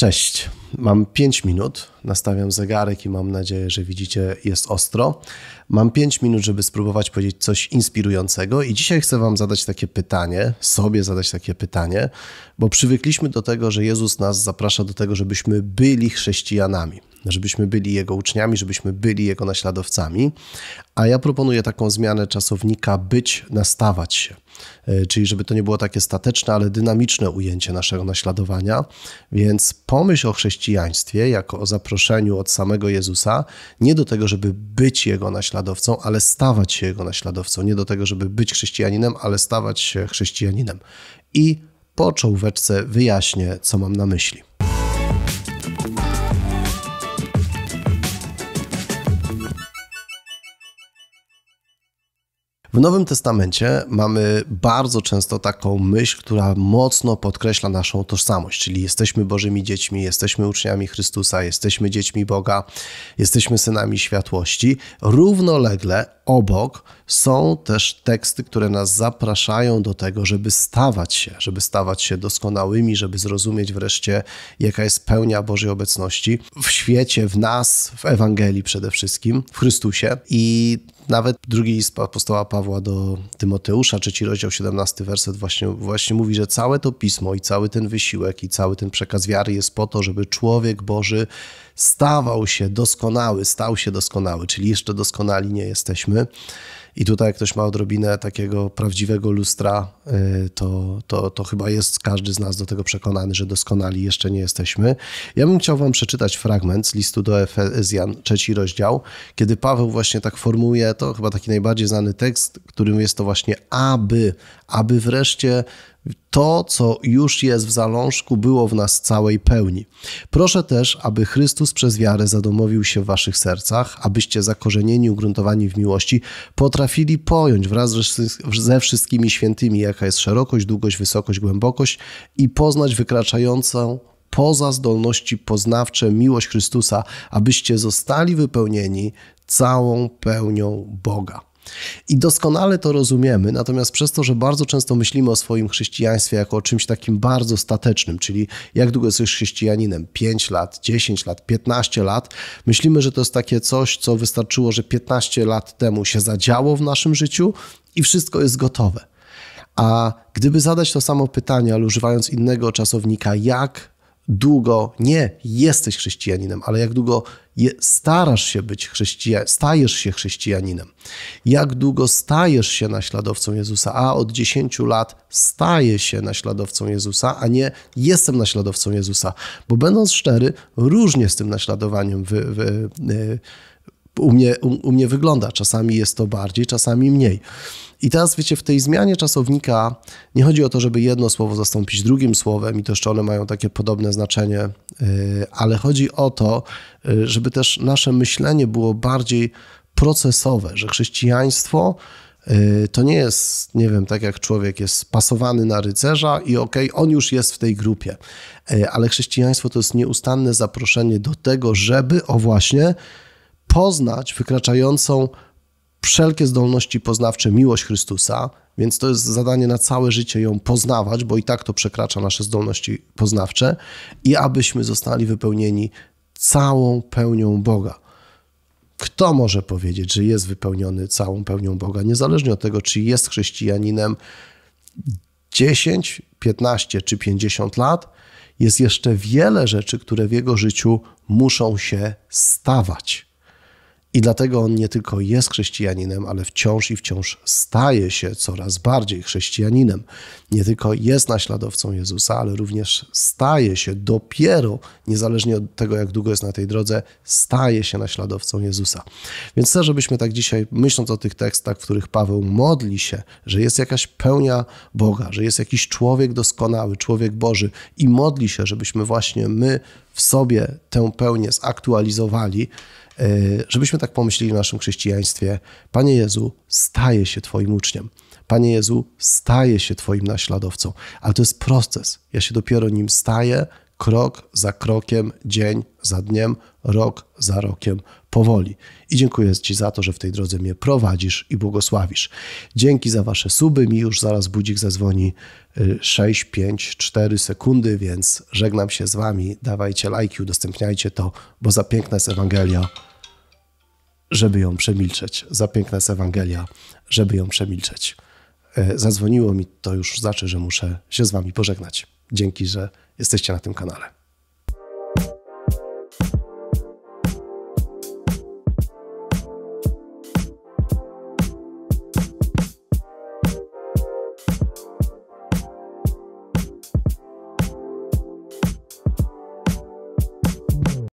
Cześć. Mam 5 minut. Nastawiam zegarek i mam nadzieję, że widzicie, jest ostro. Mam 5 minut, żeby spróbować powiedzieć coś inspirującego, i dzisiaj chcę Wam zadać takie pytanie, sobie zadać takie pytanie, bo przywykliśmy do tego, że Jezus nas zaprasza do tego, żebyśmy byli chrześcijanami, żebyśmy byli Jego uczniami, żebyśmy byli Jego naśladowcami. A ja proponuję taką zmianę czasownika być, nastawać się. E, czyli żeby to nie było takie stateczne, ale dynamiczne ujęcie naszego naśladowania. Więc pomyśl o chrześcijaństwie jako o zaproszeniu od samego Jezusa, nie do tego, żeby być Jego naśladowcą, ale stawać się Jego naśladowcą, nie do tego, żeby być chrześcijaninem, ale stawać się chrześcijaninem. I po czołóweczce wyjaśnię, co mam na myśli. W Nowym Testamencie mamy bardzo często taką myśl, która mocno podkreśla naszą tożsamość, czyli jesteśmy Bożymi dziećmi, jesteśmy uczniami Chrystusa, jesteśmy dziećmi Boga, jesteśmy synami światłości. Równolegle obok są też teksty, które nas zapraszają do tego, żeby stawać się, żeby stawać się doskonałymi, żeby zrozumieć wreszcie, jaka jest pełnia Bożej obecności w świecie, w nas, w Ewangelii przede wszystkim, w Chrystusie. I nawet drugi list apostoła Pawła do Tymoteusza, trzeci rozdział, 17 werset właśnie, właśnie mówi, że całe to pismo i cały ten wysiłek i cały ten przekaz wiary jest po to, żeby człowiek Boży stawał się doskonały, stał się doskonały, czyli jeszcze doskonali nie jesteśmy. I tutaj, jak ktoś ma odrobinę takiego prawdziwego lustra, y, to, to, to chyba jest każdy z nas do tego przekonany, że doskonali jeszcze nie jesteśmy. Ja bym chciał Wam przeczytać fragment z listu do Efezjan, trzeci rozdział, kiedy Paweł właśnie tak formułuje to, chyba taki najbardziej znany tekst, którym jest to właśnie aby, aby wreszcie to, co już jest w zalążku, było w nas całej pełni. Proszę też, aby Chrystus przez wiarę zadomowił się w waszych sercach, abyście zakorzenieni, ugruntowani w miłości, potrafili pojąć wraz ze wszystkimi świętymi, jaka jest szerokość, długość, wysokość, głębokość i poznać wykraczającą poza zdolności poznawcze miłość Chrystusa, abyście zostali wypełnieni całą pełnią Boga. I doskonale to rozumiemy, natomiast przez to, że bardzo często myślimy o swoim chrześcijaństwie jako o czymś takim bardzo statecznym, czyli jak długo jesteś chrześcijaninem? 5 lat, 10 lat, 15 lat. Myślimy, że to jest takie coś, co wystarczyło, że 15 lat temu się zadziało w naszym życiu i wszystko jest gotowe. A gdyby zadać to samo pytanie, ale używając innego czasownika, jak długo nie jesteś chrześcijaninem, ale jak długo je, starasz się być chrześcijaninem, stajesz się chrześcijaninem, jak długo stajesz się naśladowcą Jezusa, a od 10 lat staję się naśladowcą Jezusa, a nie jestem naśladowcą Jezusa, bo będąc szczery, różnie z tym naśladowaniem wy, wy, wy u mnie, u, u mnie wygląda. Czasami jest to bardziej, czasami mniej. I teraz wiecie, w tej zmianie czasownika nie chodzi o to, żeby jedno słowo zastąpić drugim słowem i to jeszcze one mają takie podobne znaczenie, y, ale chodzi o to, y, żeby też nasze myślenie było bardziej procesowe, że chrześcijaństwo y, to nie jest, nie wiem, tak jak człowiek jest pasowany na rycerza i okej, okay, on już jest w tej grupie. Ale chrześcijaństwo to jest nieustanne zaproszenie do tego, żeby, o właśnie, poznać wykraczającą wszelkie zdolności poznawcze miłość Chrystusa, więc to jest zadanie na całe życie ją poznawać, bo i tak to przekracza nasze zdolności poznawcze, i abyśmy zostali wypełnieni całą pełnią Boga. Kto może powiedzieć, że jest wypełniony całą pełnią Boga, niezależnie od tego, czy jest chrześcijaninem 10, 15 czy 50 lat, jest jeszcze wiele rzeczy, które w jego życiu muszą się stawać. I dlatego on nie tylko jest chrześcijaninem, ale wciąż i wciąż staje się coraz bardziej chrześcijaninem. Nie tylko jest naśladowcą Jezusa, ale również staje się dopiero, niezależnie od tego, jak długo jest na tej drodze, staje się naśladowcą Jezusa. Więc chcę, żebyśmy tak dzisiaj, myśląc o tych tekstach, w których Paweł modli się, że jest jakaś pełnia Boga, że jest jakiś człowiek doskonały, człowiek Boży i modli się, żebyśmy właśnie my w sobie tę pełnię zaktualizowali, E, żebyśmy tak pomyśleli w naszym chrześcijaństwie. Panie Jezu, staję się Twoim uczniem. Panie Jezu, staję się Twoim naśladowcą. Ale to jest proces. Ja się dopiero nim staję, krok za krokiem, dzień za dniem, rok za rokiem, powoli. I dziękuję Ci za to, że w tej drodze mnie prowadzisz i błogosławisz. Dzięki za Wasze suby. Mi już zaraz budzik zadzwoni 6, 5, 4 sekundy, więc żegnam się z Wami. Dawajcie lajki, udostępniajcie to, bo za piękna jest Ewangelia żeby ją przemilczeć. Za piękna jest Ewangelia, żeby ją przemilczeć. E, zadzwoniło mi to już znaczy, że muszę się z wami pożegnać. Dzięki, że jesteście na tym kanale.